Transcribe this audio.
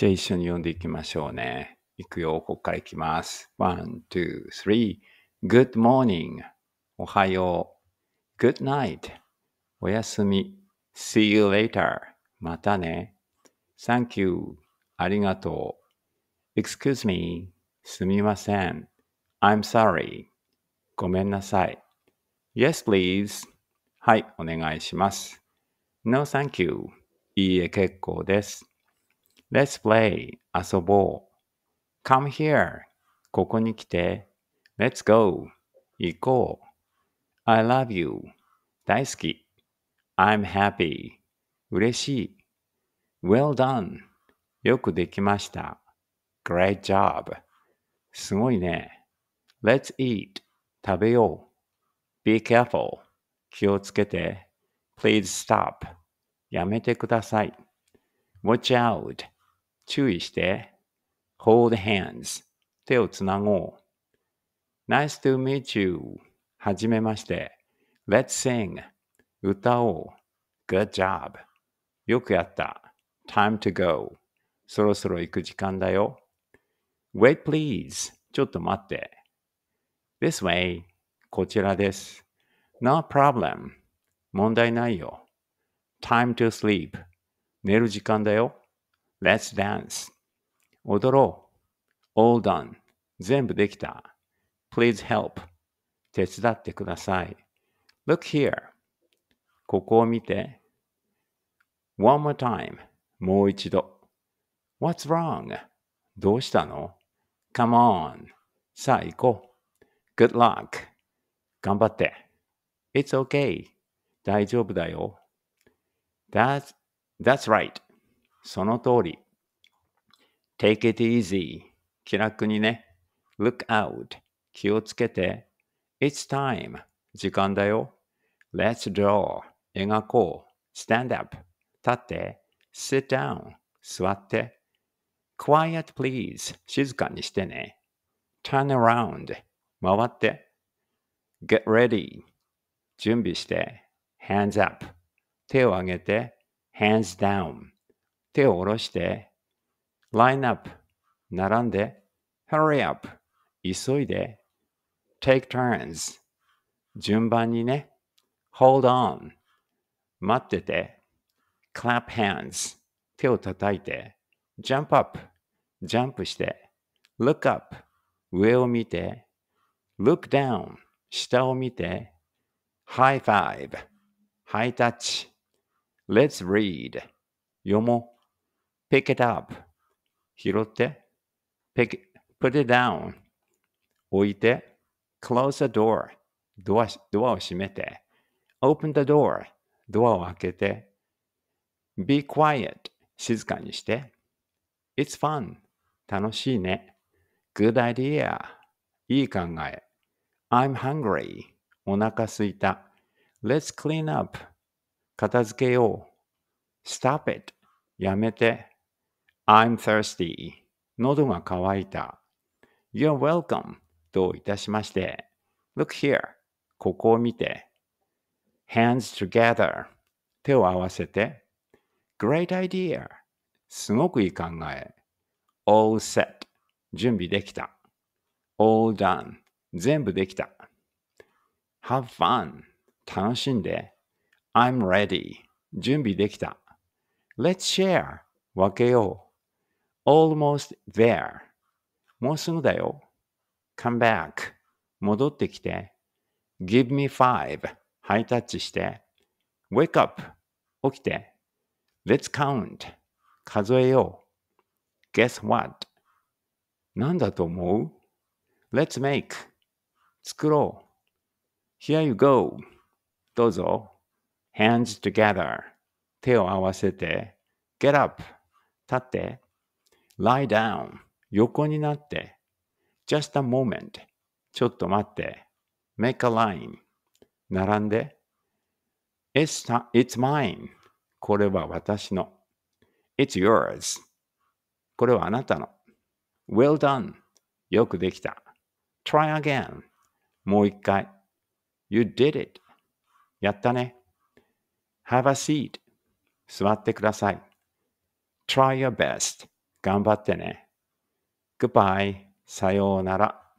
じゃあ一緒に読んでいきましょうね。いくよ、ここからいきます。one, two, three. Good morning. おはよう。Good night. おやすみ。See you later. またね。Thank you. ありがとう。Excuse me. すみません。I'm sorry. ごめんなさい。Yes, please. はい、お願いします。No, thank you. いいえ、結構です。Let's play 遊ぼう Come here ここに来て Let's go 行こう I love you 大好き I'm happy 嬉しい Well done よくできました Great job すごいね Let's eat 食べよう Be careful 気をつけて Please stop やめてください Watch out 注意して、hold hands 手をつなごう。nice to meet you はじめまして。let's sing 歌おう。good job よくやった。time to go そろそろ行く時間だよ。wait please ちょっと待って。this way こちらです。no problem 問題ないよ。time to sleep 寝る時間だよ。Let's dance. 踊ろう。All done. 全部できた。Please help. 手伝ってください。Look here. ここを見て。One more time. もう一度。What's wrong? どうしたの ?Come on. さあ行こう。Good luck. 頑張って。It's okay. 大丈夫だよ。That's, that's right. その通り。Take it easy. 気楽にね。Look out. 気をつけて。It's time. 時間だよ。Let's draw. 描こう。Stand up. 立って。Sit down. 座って。Quiet please. 静かにしてね。Turn around. 回って。Get ready. 準備して。Hands up. 手を上げて。Hands down. 手を下ろして、ライン e ップ、並んで、hurry up、急いで、take turns、順番にね、hold on、待ってて、clap hands、手を叩いて、jump up、ジャンプして、look up、上を見て、look down、下を見て、high five、ハイタッチ、let's read、読もう。pick it up 拾って pick, put it down 置いて close the door ドアドアを閉めて open the door ドアを開けて be quiet 静かにして it's fun 楽しいね good idea いい考え I'm hungry お腹すいた let's clean up 片付けよう stop it やめて I'm thirsty. 喉が渇いた。You're welcome. といたしまして。Look here. ここを見て。Hands together. 手を合わせて。Great idea. すごくいい考え。All set. 準備できた。All done. 全部できた。Have fun. 楽しんで。I'm ready. 準備できた。Let's share. 分けよう。almost there. もうすぐだよ。come back. 戻ってきて。give me five. ハイタッチして。wake up. 起きて。let's count. 数えよう。guess what? 何だと思う ?let's make. 作ろう。here you go. どうぞ。hands together. 手を合わせて。get up. 立って。lie down 横になって just a moment ちょっと待って make a line 並んで it's, it's mine これは私の it's yours これはあなたの well done よくできた try again もう一回 you did it やったね have a seat 座ってください try your best 頑張ってね。Goodbye. さようなら。